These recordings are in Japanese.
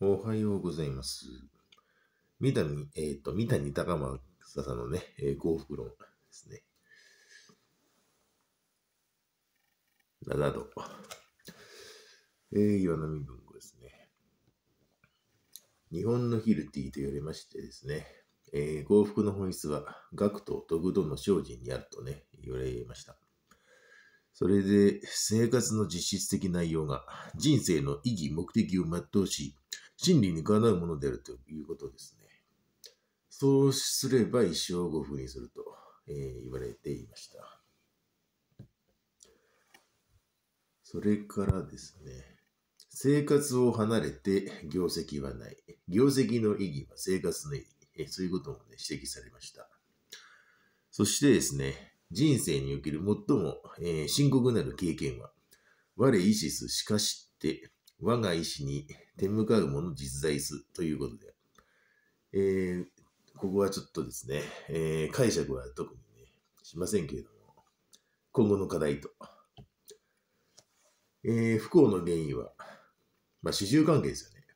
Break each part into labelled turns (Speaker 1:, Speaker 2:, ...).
Speaker 1: おはようございます。三谷、えっ、ー、と、三谷高松さんのね、えー、幸福論ですね。7度。えー、岩波文庫ですね。日本のヒルティと言われましてですね、えー、幸福の本質は学徒徳度の精進にあるとね、言われました。それで、生活の実質的内容が人生の意義、目的を全うし、真理にかなうものであるということですね。そうすれば一生ご不にすると、えー、言われていました。それからですね、生活を離れて業績はない。業績の意義は生活の意義。えそういうことも、ね、指摘されました。そしてですね、人生における最も、えー、深刻なる経験は、我意志すしかしって我が意志に手向かう者実在すということで、えー、ここはちょっとですね、えー、解釈は特にね、しませんけれども、今後の課題と。えー、不幸の原因は、まあ、主従関係ですよね。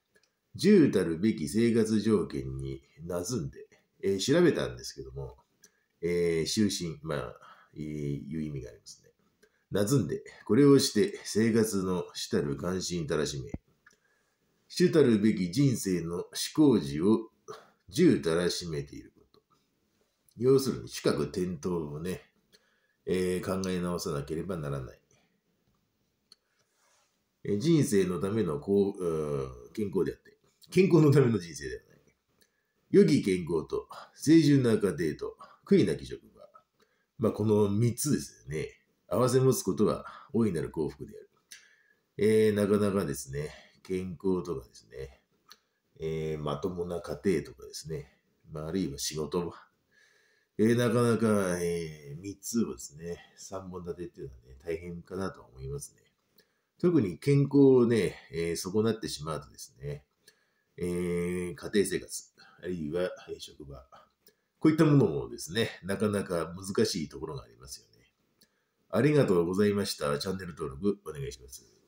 Speaker 1: 従たるべき生活条件になずんで、えー、調べたんですけども、えー、終身、まあ、えー、いう意味がありますね。なずんで、これをして生活の主たる関心たらしめ、主たるべき人生の思考時を十たらしめていること。要するに、近く転倒をね、えー、考え直さなければならない。え人生のためのこう健康であって、健康のための人生ではない。良き健康と、清純な家庭と、悔いなき職場。まあ、この三つですよね。合わせ持つことが大いなる幸福である。えー、なかなかですね、健康とかですね、えー、まともな家庭とかですね、まあ、あるいは仕事も、えー、なかなか、えー、3つをですね、3本立てっていうのはね、大変かなと思いますね。特に健康をね、えー、損なってしまうとですね、えー、家庭生活、あるいは職場、こういったものもですね、なかなか難しいところがありますよね。ありがとうございました。チャンネル登録お願いします。